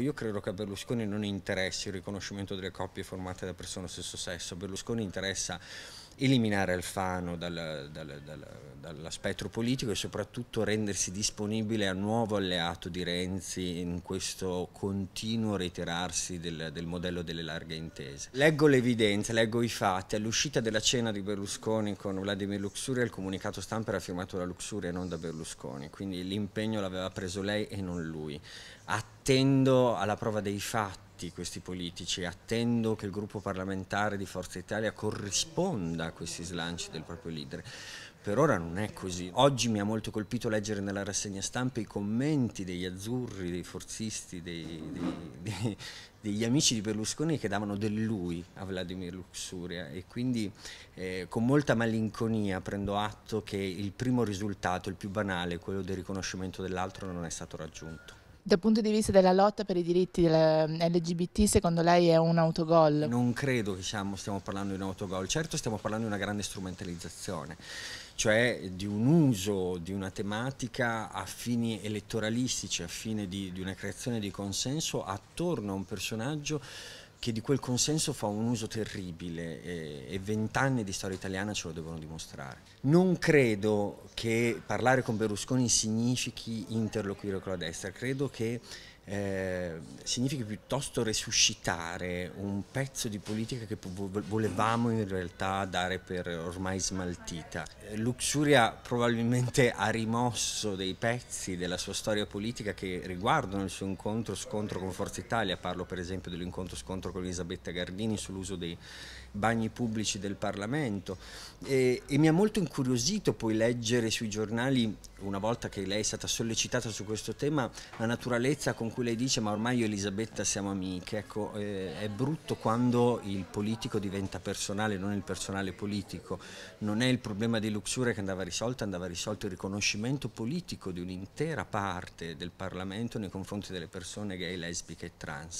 Io credo che a Berlusconi non interessi il riconoscimento delle coppie formate da persone dello stesso sesso, a Berlusconi interessa eliminare Alfano dal, dal, dal, dal, spettro politico e soprattutto rendersi disponibile a nuovo alleato di Renzi in questo continuo reiterarsi del, del modello delle larghe intese. Leggo l'evidenza, leggo i fatti, all'uscita della cena di Berlusconi con Vladimir Luxuria il comunicato stampa era firmato da Luxuria e non da Berlusconi, quindi l'impegno l'aveva preso lei e non lui attendo alla prova dei fatti questi politici, attendo che il gruppo parlamentare di Forza Italia corrisponda a questi slanci del proprio leader. Per ora non è così. Oggi mi ha molto colpito leggere nella rassegna stampa i commenti degli azzurri, dei forzisti, dei, dei, dei, degli amici di Berlusconi che davano del lui a Vladimir Luxuria e quindi eh, con molta malinconia prendo atto che il primo risultato, il più banale, quello del riconoscimento dell'altro, non è stato raggiunto. Dal punto di vista della lotta per i diritti LGBT, mm, secondo lei è un autogol? Non credo che diciamo, stiamo parlando di un autogol, certo stiamo parlando di una grande strumentalizzazione, cioè di un uso di una tematica a fini elettoralistici, a fine di, di una creazione di consenso attorno a un personaggio che di quel consenso fa un uso terribile e vent'anni di storia italiana ce lo devono dimostrare. Non credo che parlare con Berlusconi significhi interloquire con la destra, credo che eh, significa piuttosto resuscitare un pezzo di politica che volevamo in realtà dare per ormai smaltita. Luxuria probabilmente ha rimosso dei pezzi della sua storia politica che riguardano il suo incontro-scontro con Forza Italia, parlo per esempio dell'incontro-scontro con Elisabetta Gardini sull'uso dei bagni pubblici del Parlamento e, e mi ha molto incuriosito poi leggere sui giornali, una volta che lei è stata sollecitata su questo tema, la naturalezza con cui cui lei dice ma ormai io e Elisabetta siamo amiche, ecco, eh, è brutto quando il politico diventa personale, non il personale politico. Non è il problema di Luxure che andava risolto, andava risolto il riconoscimento politico di un'intera parte del Parlamento nei confronti delle persone gay, lesbiche e trans.